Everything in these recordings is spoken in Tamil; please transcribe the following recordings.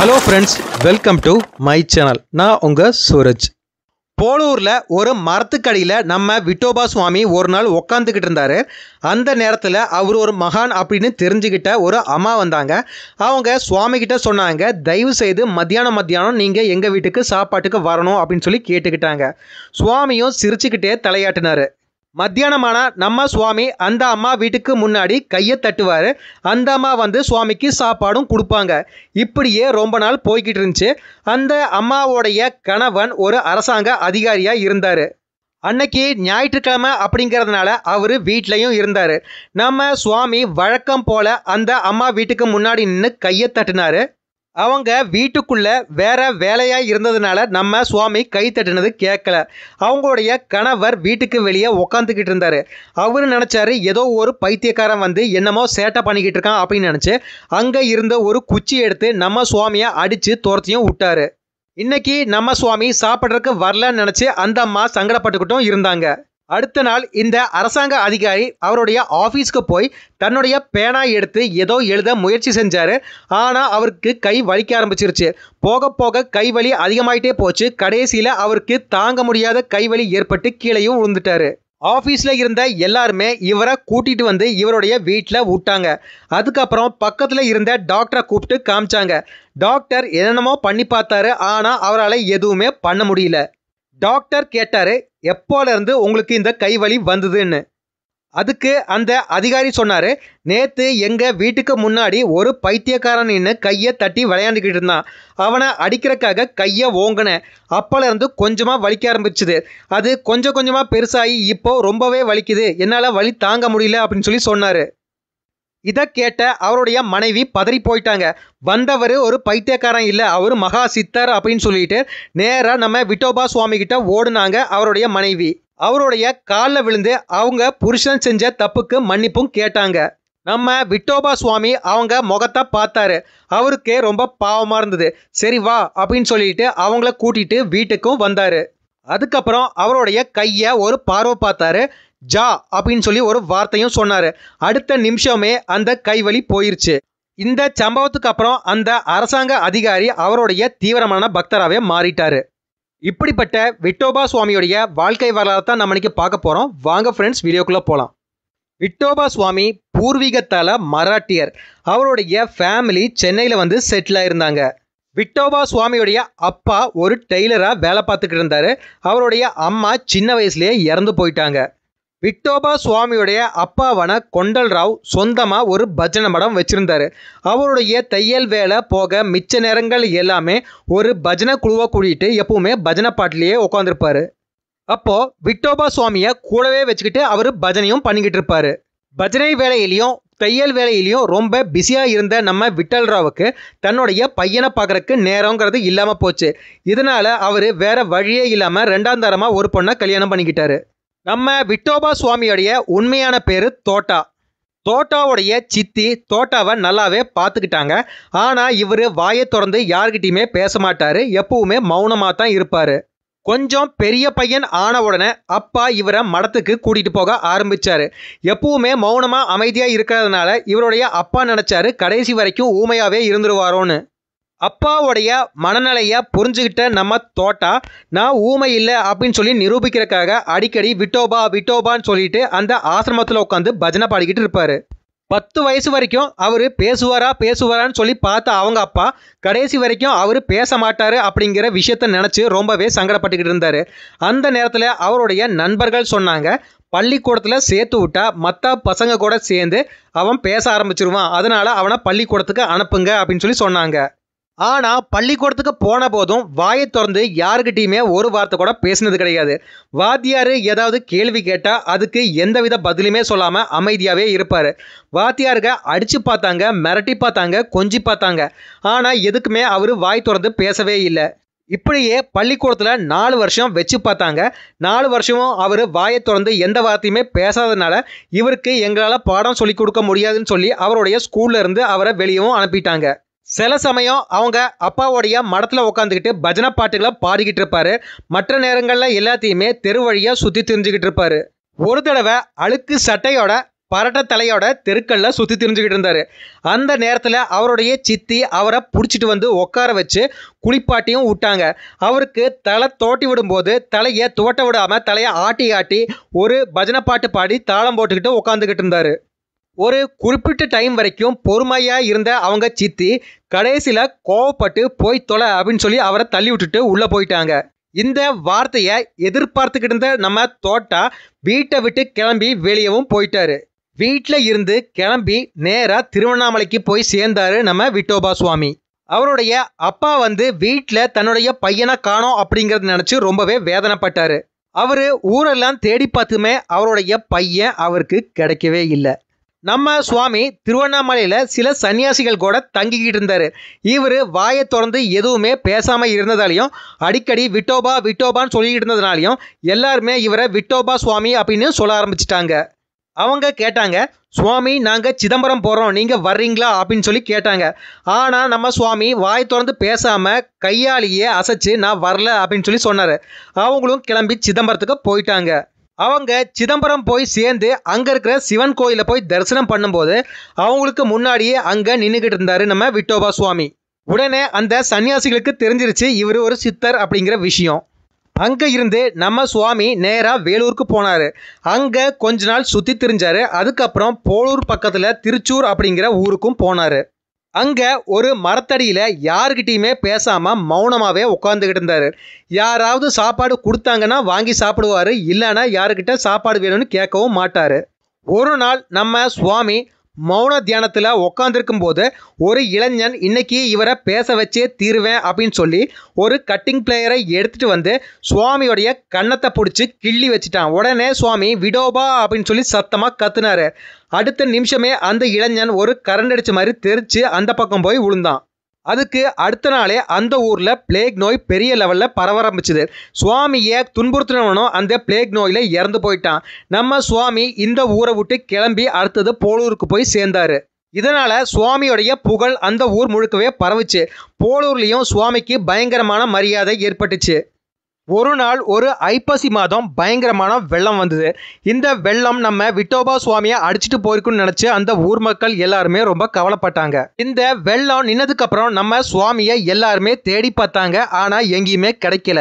hello friends welcome to my channel நான் உங்கள் சூரஜ் போலூரில் ஒரு மரத்துக்கடியில் நம்ம விட்டோபா சுவாமி ஒரு நாள் உக்காந்துக்கிட்டு இருந்தார் அந்த நேரத்தில் அவர் ஒரு மகான் அப்படின்னு தெரிஞ்சுக்கிட்ட ஒரு அம்மா வந்தாங்க அவங்க சுவாமிகிட்ட சொன்னாங்க தயவு செய்து மத்தியானம் மத்தியானம் நீங்கள் எங்கள் வீட்டுக்கு சாப்பாட்டுக்கு வரணும் அப்படின்னு சொல்லி கேட்டுக்கிட்டாங்க சுவாமியும் சிரிச்சுக்கிட்டே தலையாட்டினார் மத்தியானமான நம்ம சுவாமி அந்த அம்மா வீட்டுக்கு முன்னாடி கையை தட்டுவார் அந்த அம்மா வந்து சுவாமிக்கு சாப்பாடும் கொடுப்பாங்க இப்படியே ரொம்ப நாள் போய்கிட்டு இருந்துச்சு அந்த அம்மாவோடைய கணவன் ஒரு அரசாங்க அதிகாரியாக இருந்தார் அன்னைக்கு ஞாயிற்றுக்கிழமை அப்படிங்கிறதுனால அவர் வீட்லேயும் இருந்தார் நம்ம சுவாமி வழக்கம் போல் அந்த அம்மா வீட்டுக்கு முன்னாடி நின்று கையை தட்டினார் அவங்க வீட்டுக்குள்ளே வேற வேலையாக இருந்ததுனால நம்ம சுவாமி கை தட்டினது கேட்கல அவங்களுடைய கணவர் வீட்டுக்கு வெளியே உக்காந்துக்கிட்டு இருந்தார் அவர் நினச்சாரு ஏதோ ஒரு பைத்தியக்காரன் வந்து என்னமோ சேட்டை பண்ணிக்கிட்டு இருக்கான் அப்படின்னு நினச்சி அங்கே இருந்த ஒரு குச்சி எடுத்து நம்ம சுவாமியை அடித்து துரத்தியும் விட்டாரு இன்னைக்கு நம்ம சுவாமி சாப்பிட்றதுக்கு வரலன்னு நினச்சி அந்த அம்மா சங்கடப்பட்டுக்கிட்டும் இருந்தாங்க அடுத்த நாள் இந்த அரசாங்க அதிகாரி அவருடைய ஆஃபீஸ்க்கு போய் தன்னுடைய பேனா எடுத்து ஏதோ எழுத முயற்சி செஞ்சார் ஆனால் அவருக்கு கை வலிக்க ஆரம்பிச்சிருச்சு போக போக கை வலி அதிகமாயிட்டே போச்சு கடைசியில் அவருக்கு தாங்க முடியாத கை வலி ஏற்பட்டு கீழேயும் விழுந்துட்டாரு ஆஃபீஸில் இருந்த எல்லாருமே இவரை கூட்டிகிட்டு வந்து இவருடைய வீட்டில் விட்டாங்க அதுக்கப்புறம் பக்கத்தில் இருந்த டாக்டரை கூப்பிட்டு காமிச்சாங்க டாக்டர் என்னென்னமோ பண்ணி பார்த்தாரு ஆனால் அவரால் எதுவுமே பண்ண முடியல டாக்டர் கேட்டார் எப்போலேருந்து உங்களுக்கு இந்த வலி வந்ததுன்னு அதுக்கு அந்த அதிகாரி சொன்னார் நேற்று எங்கள் வீட்டுக்கு முன்னாடி ஒரு பைத்தியக்காரன் நின்று கையை தட்டி விளையாண்டுக்கிட்டு இருந்தான் அவனை அடிக்கிறக்காக கையை ஓங்கினேன் அப்போலேருந்து கொஞ்சமாக வலிக்க ஆரம்பிச்சுது அது கொஞ்சம் கொஞ்சமாக பெருசாகி இப்போது ரொம்பவே வலிக்குது என்னால் வலி தாங்க முடியல அப்படின்னு சொல்லி சொன்னார் இதை கேட்ட அவருடைய மனைவி பதறி போயிட்டாங்க வந்தவர் ஒரு பைத்தியக்காரன் இல்லை அவர் மகா சித்தர் அப்படின்னு சொல்லிட்டு நேராக நம்ம விட்டோபா சுவாமி கிட்ட ஓடுனாங்க அவருடைய மனைவி அவருடைய காலில் விழுந்து அவங்க புருஷன் செஞ்ச தப்புக்கு மன்னிப்பும் கேட்டாங்க நம்ம விட்டோபா சுவாமி அவங்க முகத்தை பார்த்தாரு அவருக்கே ரொம்ப பாவமாக இருந்தது சரி வா அப்படின்னு சொல்லிட்டு அவங்கள கூட்டிகிட்டு வீட்டுக்கும் வந்தார் அதுக்கப்புறம் அவருடைய கையை ஒரு பார்வை பார்த்தாரு ஜா அப்படின்னு சொல்லி ஒரு வார்த்தையும் சொன்னார் அடுத்த நிமிஷமே அந்த கைவழி போயிருச்சு இந்த சம்பவத்துக்கு அப்புறம் அந்த அரசாங்க அதிகாரி அவருடைய தீவிரமான பக்தராகவே மாறிட்டார் இப்படிப்பட்ட விட்டோபா சுவாமியுடைய வாழ்க்கை வரலாறு தான் நம்ம இன்னைக்கு பார்க்க போகிறோம் வாங்க ஃப்ரெண்ட்ஸ் வீடியோக்குள்ளே போகலாம் விட்டோபா சுவாமி பூர்வீகத்தால மராட்டியர் அவருடைய ஃபேமிலி சென்னையில் வந்து செட்டில் ஆயிருந்தாங்க விட்டோபா சுவாமியுடைய அப்பா ஒரு டெய்லராக வேலை பார்த்துக்கிட்டு இருந்தார் அவருடைய அம்மா சின்ன வயசுலேயே இறந்து போயிட்டாங்க விட்டோபா சுவாமியுடைய அப்பாவான கொண்டல் ராவ் சொந்தமாக ஒரு பஜனை மடம் வச்சுருந்தார் அவருடைய தையல் வேலை போக மிச்ச நேரங்கள் எல்லாமே ஒரு பஜனை குழுவை கூட்டிகிட்டு எப்பவுமே பஜனை பாட்டிலேயே உட்காந்துருப்பார் அப்போது விட்டோபா சுவாமியை கூடவே வச்சுக்கிட்டு அவர் பஜனையும் பண்ணிக்கிட்டு இருப்பார் பஜனை வேலையிலையும் தையல் வேலையிலையும் ரொம்ப பிஸியாக இருந்த நம்ம விட்டல் ராவுக்கு தன்னுடைய பையனை பார்க்குறக்கு நேரங்கிறது இல்லாமல் போச்சு இதனால் அவர் வேறு வழியே இல்லாமல் ரெண்டாம் தரமாக ஒரு பொண்ணை கல்யாணம் பண்ணிக்கிட்டாரு நம்ம விட்டோபா சுவாமியோடைய உண்மையான பேர் தோட்டா தோட்டாவுடைய சித்தி தோட்டாவை நல்லாவே பார்த்துக்கிட்டாங்க ஆனால் இவர் வாயை திறந்து யார்கிட்டையுமே பேச மாட்டார் எப்பவுமே மௌனமாக தான் இருப்பார் கொஞ்சம் பெரிய பையன் ஆன உடனே அப்பா இவரை மடத்துக்கு கூட்டிகிட்டு போக ஆரம்பித்தார் எப்பவுமே மௌனமாக அமைதியாக இருக்கிறதுனால இவருடைய அப்பா நினச்சாரு கடைசி வரைக்கும் ஊமையாகவே இருந்துருவாரோன்னு அப்பாவுடைய மனநிலையை புரிஞ்சுக்கிட்ட நம்ம தோட்டா நான் ஊமை இல்லை அப்படின்னு சொல்லி நிரூபிக்கிறக்காக அடிக்கடி விட்டோபா விட்டோபான்னு சொல்லிட்டு அந்த ஆசிரமத்தில் உட்காந்து பஜனை பாடிக்கிட்டு இருப்பார் பத்து வயசு வரைக்கும் அவர் பேசுவாரா பேசுவாரான்னு சொல்லி பார்த்த அவங்க அப்பா கடைசி வரைக்கும் அவர் பேச மாட்டார் அப்படிங்கிற விஷயத்த நினச்சி ரொம்பவே சங்கடப்பட்டுக்கிட்டு இருந்தார் அந்த நேரத்தில் அவருடைய நண்பர்கள் சொன்னாங்க பள்ளிக்கூடத்தில் சேர்த்து விட்டா மற்ற பசங்க கூட சேர்ந்து அவன் பேச ஆரம்பிச்சிருவான் அதனால் அவனை பள்ளிக்கூடத்துக்கு அனுப்புங்க அப்படின்னு சொல்லி சொன்னாங்க ஆனால் பள்ளிக்கூடத்துக்கு போன போதும் வாயை திறந்து யாருக்கிட்டையுமே ஒரு வார்த்தை கூட பேசினது கிடையாது வாத்தியார் ஏதாவது கேள்வி கேட்டால் அதுக்கு எந்தவித பதிலுமே சொல்லாமல் அமைதியாகவே இருப்பார் வாத்தியாருக்க அடித்து பார்த்தாங்க மிரட்டி பார்த்தாங்க கொஞ்சி பார்த்தாங்க ஆனால் எதுக்குமே அவர் வாய் திறந்து பேசவே இல்லை இப்படியே பள்ளிக்கூடத்தில் நாலு வருஷம் வச்சு பார்த்தாங்க நாலு வருஷமும் அவர் வாயை திறந்து எந்த வார்த்தையுமே பேசாததுனால இவருக்கு எங்களால் பாடம் சொல்லிக் கொடுக்க முடியாதுன்னு சொல்லி அவருடைய ஸ்கூல்லேருந்து அவரை வெளியவும் அனுப்பிட்டாங்க சில சமயம் அவங்க அப்பாவோடைய மடத்தில் உட்காந்துக்கிட்டு பஜனை பாட்டுகளை பாடிக்கிட்டு இருப்பாரு மற்ற நேரங்களில் எல்லாத்தையுமே தெரு வழியாக சுற்றி திரிஞ்சுக்கிட்டு இருப்பார் ஒரு தடவை அழுக்கு சட்டையோட பரட்ட தலையோட தெருக்களில் சுற்றி திரிஞ்சுக்கிட்டு இருந்தார் அந்த நேரத்தில் அவருடைய சித்தி அவரை பிடிச்சிட்டு வந்து உட்கார வச்சு குளிப்பாட்டியும் விட்டாங்க அவருக்கு தலை தோட்டி விடும்போது தலையை துவட்ட விடாமல் தலையை ஆட்டி ஆட்டி ஒரு பஜனை பாட்டு பாடி தாளம் போட்டுக்கிட்டு உட்காந்துக்கிட்டு இருந்தார் ஒரு குறிப்பிட்ட டைம் வரைக்கும் பொறுமையாக இருந்த அவங்க சித்தி கடைசியில் கோவப்பட்டு போய் தொலை அப்படின்னு சொல்லி அவரை தள்ளி விட்டுட்டு உள்ளே போயிட்டாங்க இந்த வார்த்தையை எதிர்பார்த்துக்கிட்டு இருந்த நம்ம தோட்டா வீட்டை விட்டு கிளம்பி வெளியவும் போயிட்டாரு வீட்டில் இருந்து கிளம்பி நேராக திருவண்ணாமலைக்கு போய் சேர்ந்தாரு நம்ம விட்டோபா சுவாமி அவருடைய அப்பா வந்து வீட்டில் தன்னுடைய பையனை காணோம் அப்படிங்கிறத நினச்சி ரொம்பவே வேதனைப்பட்டார் அவர் ஊரெல்லாம் தேடி பார்த்துமே அவருடைய பையன் அவருக்கு கிடைக்கவே இல்லை நம்ம சுவாமி திருவண்ணாமலையில் சில சன்னியாசிகள் கூட தங்கிக்கிட்டு இருந்தார் இவர் வாயை தொடர்ந்து எதுவுமே பேசாமல் இருந்ததாலையும் அடிக்கடி விட்டோபா விட்டோபான்னு சொல்லிக்கிட்டு இருந்ததுனாலையும் எல்லாருமே இவரை விட்டோபா சுவாமி அப்படின்னு சொல்ல ஆரம்பிச்சிட்டாங்க அவங்க கேட்டாங்க சுவாமி நாங்கள் சிதம்பரம் போகிறோம் நீங்கள் வர்றீங்களா அப்படின்னு சொல்லி கேட்டாங்க ஆனால் நம்ம சுவாமி வாய் திறந்து பேசாமல் கையாலேயே அசைச்சு நான் வரல அப்படின்னு சொல்லி சொன்னார் அவங்களும் கிளம்பி சிதம்பரத்துக்கு போயிட்டாங்க அவங்க சிதம்பரம் போய் சேர்ந்து அங்கே இருக்கிற சிவன் கோயிலில் போய் தரிசனம் பண்ணும்போது அவங்களுக்கு முன்னாடியே அங்கே நின்றுக்கிட்டு இருந்தார் நம்ம விட்டோபா சுவாமி உடனே அந்த சன்னியாசிகளுக்கு தெரிஞ்சிருச்சு இவர் ஒரு சித்தர் அப்படிங்கிற விஷயம் அங்கே இருந்து நம்ம சுவாமி நேராக வேலூருக்கு போனார் அங்கே கொஞ்ச நாள் சுற்றி திரிஞ்சார் அதுக்கப்புறம் போலூர் பக்கத்தில் திருச்சூர் அப்படிங்கிற ஊருக்கும் போனார் அங்கே ஒரு மரத்தடியில் யாருக்கிட்டேயுமே பேசாமல் மௌனமாகவே உட்காந்துக்கிட்டு இருந்தார் யாராவது சாப்பாடு கொடுத்தாங்கன்னா வாங்கி சாப்பிடுவார் இல்லைன்னா யாருக்கிட்ட சாப்பாடு வேணும்னு கேட்கவும் மாட்டார் ஒரு நாள் நம்ம சுவாமி மௌன தியானத்தில் உட்காந்துருக்கும் போது ஒரு இளைஞன் இன்னைக்கு இவரை பேச வச்சே தீருவேன் அப்படின்னு சொல்லி ஒரு கட்டிங் பிளேயரை எடுத்துகிட்டு வந்து சுவாமியோடைய கன்னத்தை பிடிச்சி கிள்ளி வச்சுட்டான் உடனே சுவாமி விடோபா அப்படின்னு சொல்லி சத்தமாக கத்துனாரு அடுத்த நிமிஷமே அந்த இளைஞன் ஒரு கரண்ட் அடிச்ச மாதிரி தெரிச்சு அந்த பக்கம் போய் விழுந்தான் அதுக்கு அடுத்த நாளே அந்த ஊரில் பிளேக் நோய் பெரிய லெவலில் பரவ ஆரம்பிச்சுது சுவாமியை துன்புறுத்தினவனும் அந்த பிளேக் நோயில் இறந்து போயிட்டான் நம்ம சுவாமி இந்த ஊரை விட்டு கிளம்பி அடுத்தது போலூருக்கு போய் சேர்ந்தாரு இதனால் சுவாமியுடைய புகழ் அந்த ஊர் முழுக்கவே பரவுச்சு போலூர்லேயும் சுவாமிக்கு பயங்கரமான மரியாதை ஏற்பட்டுச்சு ஒரு நாள் ஒரு ஐப்பசி மாதம் பயங்கரமான வெள்ளம் வந்தது இந்த வெள்ளம் நம்ம விட்டோபா சுவாமியை அடிச்சுட்டு போயிருக்குன்னு நினச்சி அந்த ஊர் மக்கள் எல்லாருமே ரொம்ப கவலைப்பட்டாங்க இந்த வெள்ளம் நின்னதுக்கு அப்புறம் நம்ம சுவாமியை எல்லாருமே தேடி பார்த்தாங்க ஆனால் எங்கேயுமே கிடைக்கல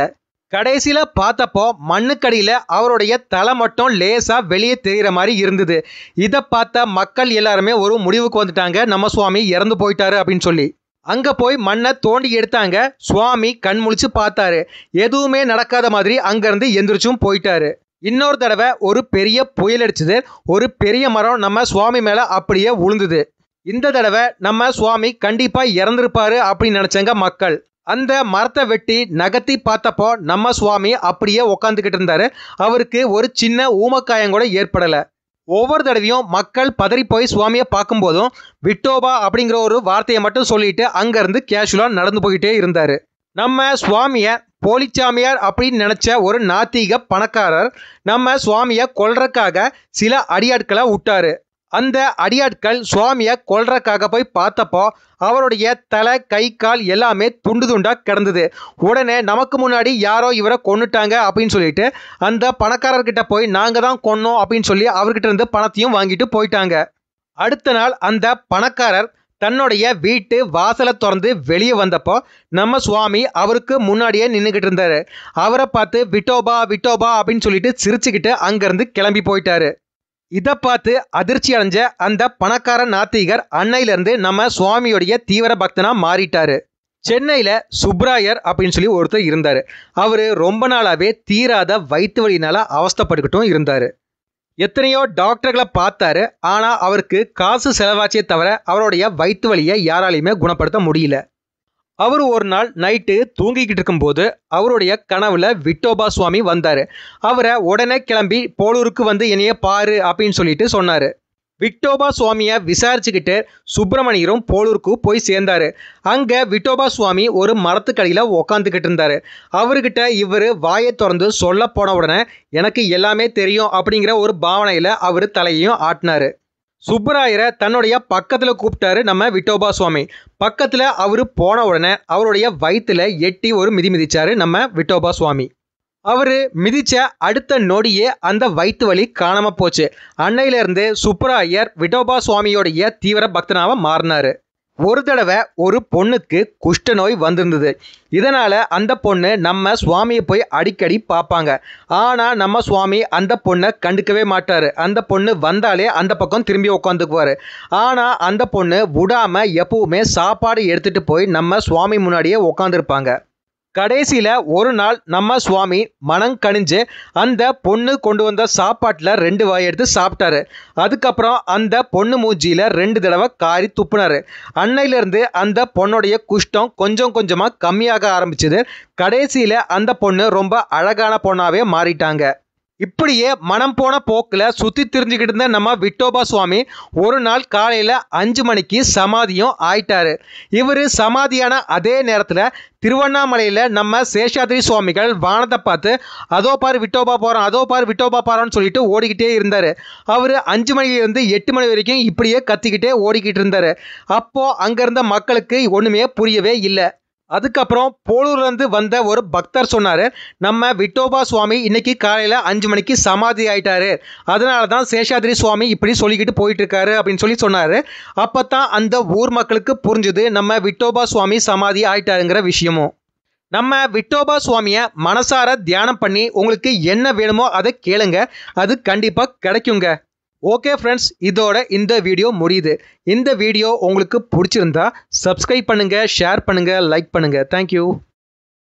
கடைசியில் பார்த்தப்போ மண்ணுக்கடியில் அவருடைய தலை மட்டும் லேசாக வெளியே தெரிகிற மாதிரி இருந்தது இதை பார்த்த மக்கள் எல்லாருமே ஒரு முடிவுக்கு வந்துட்டாங்க நம்ம சுவாமி இறந்து போயிட்டாரு அப்படின்னு சொல்லி அங்கே போய் மண்ணை தோண்டி எடுத்தாங்க சுவாமி கண் முழிச்சு பார்த்தாரு எதுவுமே நடக்காத மாதிரி அங்கேருந்து எந்திரிச்சும் போயிட்டாரு இன்னொரு தடவை ஒரு பெரிய புயல் அடிச்சது ஒரு பெரிய மரம் நம்ம சுவாமி மேலே அப்படியே உளுந்தது இந்த தடவை நம்ம சுவாமி கண்டிப்பாக இறந்துருப்பாரு அப்படின்னு நினச்சாங்க மக்கள் அந்த மரத்தை வெட்டி நகர்த்தி பார்த்தப்போ நம்ம சுவாமி அப்படியே உக்காந்துக்கிட்டு இருந்தாரு அவருக்கு ஒரு சின்ன ஊமக்காயம் கூட ஏற்படலை ஒவ்வொரு தடவையும் மக்கள் பதறி போய் சுவாமியை பார்க்கும்போதும் விட்டோபா அப்படிங்கிற ஒரு வார்த்தையை மட்டும் சொல்லிட்டு அங்கேருந்து கேஷுவலாக நடந்து போயிட்டே இருந்தார் நம்ம சுவாமியை போலிச்சாமியார் அப்படின்னு நினச்ச ஒரு நாத்திக பணக்காரர் நம்ம சுவாமியை கொல்றதுக்காக சில அடியாட்களை விட்டாரு அந்த அடியாட்கள் சுவாமியை கொல்றக்காக போய் பார்த்தப்போ அவருடைய தலை கை கால் எல்லாமே துண்டு துண்டாக கிடந்தது உடனே நமக்கு முன்னாடி யாரோ இவரை கொண்டுட்டாங்க அப்படின்னு சொல்லிட்டு அந்த பணக்காரர்கிட்ட போய் நாங்கள் தான் கொன்னோம் அப்படின்னு சொல்லி அவர்கிட்ட இருந்து பணத்தையும் வாங்கிட்டு போயிட்டாங்க அடுத்த நாள் அந்த பணக்காரர் தன்னுடைய வீட்டு வாசலை திறந்து வெளியே வந்தப்போ நம்ம சுவாமி அவருக்கு முன்னாடியே நின்றுக்கிட்டு இருந்தார் அவரை பார்த்து விட்டோபா விட்டோபா அப்படின்னு சொல்லிட்டு சிரிச்சுக்கிட்டு அங்கேருந்து கிளம்பி போயிட்டாரு இதை பார்த்து அதிர்ச்சி அடைஞ்ச அந்த பணக்கார நாத்திகர் அன்னையிலிருந்து நம்ம சுவாமியுடைய தீவிர பக்தனாக மாறிட்டாரு சென்னையில் சுப்ராயர் அப்படின்னு சொல்லி ஒருத்தர் இருந்தார் அவர் ரொம்ப நாளாகவே தீராத வயிற்று வழியினால் அவஸ்தப்பட்டுக்கிட்டும் இருந்தார் எத்தனையோ டாக்டர்களை பார்த்தாரு ஆனால் அவருக்கு காசு செலவாச்சே தவிர அவருடைய வயிற்று வலியை யாராலையுமே குணப்படுத்த முடியல அவர் ஒரு நாள் நைட்டு தூங்கிக்கிட்டு இருக்கும்போது அவருடைய கனவுல விட்டோபா சுவாமி வந்தார் அவரை உடனே கிளம்பி போலூருக்கு வந்து என்னைய பாரு அப்படின்னு சொல்லிட்டு சொன்னார் விட்டோபா சுவாமியை விசாரிச்சுக்கிட்டு சுப்பிரமணியரும் போலூருக்கு போய் சேர்ந்தார் அங்கே விட்டோபா சுவாமி ஒரு மரத்துக்கடியில் உக்காந்துக்கிட்டு இருந்தார் அவர்கிட்ட இவர் வாயை திறந்து சொல்ல போன உடனே எனக்கு எல்லாமே தெரியும் அப்படிங்கிற ஒரு பாவனையில் அவர் தலையையும் ஆட்டினாரு சுப்பராயரை தன்னுடைய பக்கத்தில் கூப்பிட்டாரு நம்ம விட்டோபா சுவாமி பக்கத்தில் அவர் போன உடனே அவருடைய வயிற்றில் எட்டி ஒரு மிதி மிதிச்சாரு நம்ம விட்டோபா சுவாமி அவர் மிதிச்ச அடுத்த நொடியே அந்த வயிற்று வலி காணாமல் போச்சு அன்னையிலேருந்து சுப்பராயர் விட்டோபா சுவாமியோடைய தீவிர பக்தனாக மாறினார் ஒரு தடவை ஒரு பொண்ணுக்கு குஷ்ட நோய் வந்திருந்தது இதனால் அந்த பொண்ணு நம்ம சுவாமியை போய் அடிக்கடி பார்ப்பாங்க ஆனால் நம்ம சுவாமி அந்த பொண்ணை கண்டுக்கவே மாட்டார் அந்த பொண்ணு வந்தாலே அந்த பக்கம் திரும்பி உட்காந்துக்குவார் ஆனால் அந்த பொண்ணு விடாமல் எப்பவுமே சாப்பாடு எடுத்துகிட்டு போய் நம்ம சுவாமி முன்னாடியே உட்காந்துருப்பாங்க கடைசியில் ஒரு நாள் நம்ம சுவாமி மனம் கணிஞ்சு அந்த பொண்ணு கொண்டு வந்த சாப்பாட்டில் ரெண்டு வாய் எடுத்து சாப்பிட்டாரு அதுக்கப்புறம் அந்த பொண்ணு மூஞ்சியில் ரெண்டு தடவை காரி துப்புனாரு அன்னையிலேருந்து அந்த பொண்ணுடைய குஷ்டம் கொஞ்சம் கொஞ்சமாக கம்மியாக ஆரம்பிச்சது கடைசியில் அந்த பொண்ணு ரொம்ப அழகான பொண்ணாகவே மாறிட்டாங்க இப்படியே மனம் போன போக்கில் சுற்றி தெரிஞ்சுக்கிட்டு இருந்த நம்ம விட்டோபா சுவாமி ஒரு நாள் காலையில் அஞ்சு மணிக்கு சமாதியும் ஆயிட்டார் இவர் சமாதியான அதே நேரத்தில் திருவண்ணாமலையில் நம்ம சேஷாதிரி சுவாமிகள் வானத்தை பார்த்து அதோ பார் விட்டோபா போகிறோம் அதோ பார் விட்டோபா போகிறான்னு சொல்லிட்டு ஓடிக்கிட்டே இருந்தார் அவர் அஞ்சு மணிலேருந்து எட்டு மணி வரைக்கும் இப்படியே கத்திக்கிட்டே ஓடிக்கிட்டு இருந்தார் அப்போது அங்கேருந்த மக்களுக்கு ஒன்றுமே புரியவே இல்லை அதுக்கப்புறம் போலூர்லேருந்து வந்த ஒரு பக்தர் சொன்னார் நம்ம விட்டோபா சுவாமி இன்றைக்கி காலையில் அஞ்சு மணிக்கு சமாதி ஆயிட்டாரு அதனால தான் சேஷாதிரி சுவாமி இப்படி சொல்லிக்கிட்டு போயிட்டுருக்காரு அப்படின்னு சொல்லி சொன்னார் அப்போ தான் அந்த ஊர் மக்களுக்கு புரிஞ்சுது நம்ம விட்டோபா சுவாமி சமாதி ஆயிட்டாருங்கிற விஷயமும் நம்ம விட்டோபா சுவாமியை மனசார தியானம் பண்ணி உங்களுக்கு என்ன வேணுமோ அதை கேளுங்க அது கண்டிப்பாக கிடைக்குங்க ஓகே ஃப்ரெண்ட்ஸ் இதோட இந்த வீடியோ முடியுது இந்த வீடியோ உங்களுக்கு பிடிச்சிருந்தா சப்ஸ்கிரைப் பண்ணுங்கள் ஷேர் பண்ணுங்கள் லைக் பண்ணுங்கள் தேங்க்யூ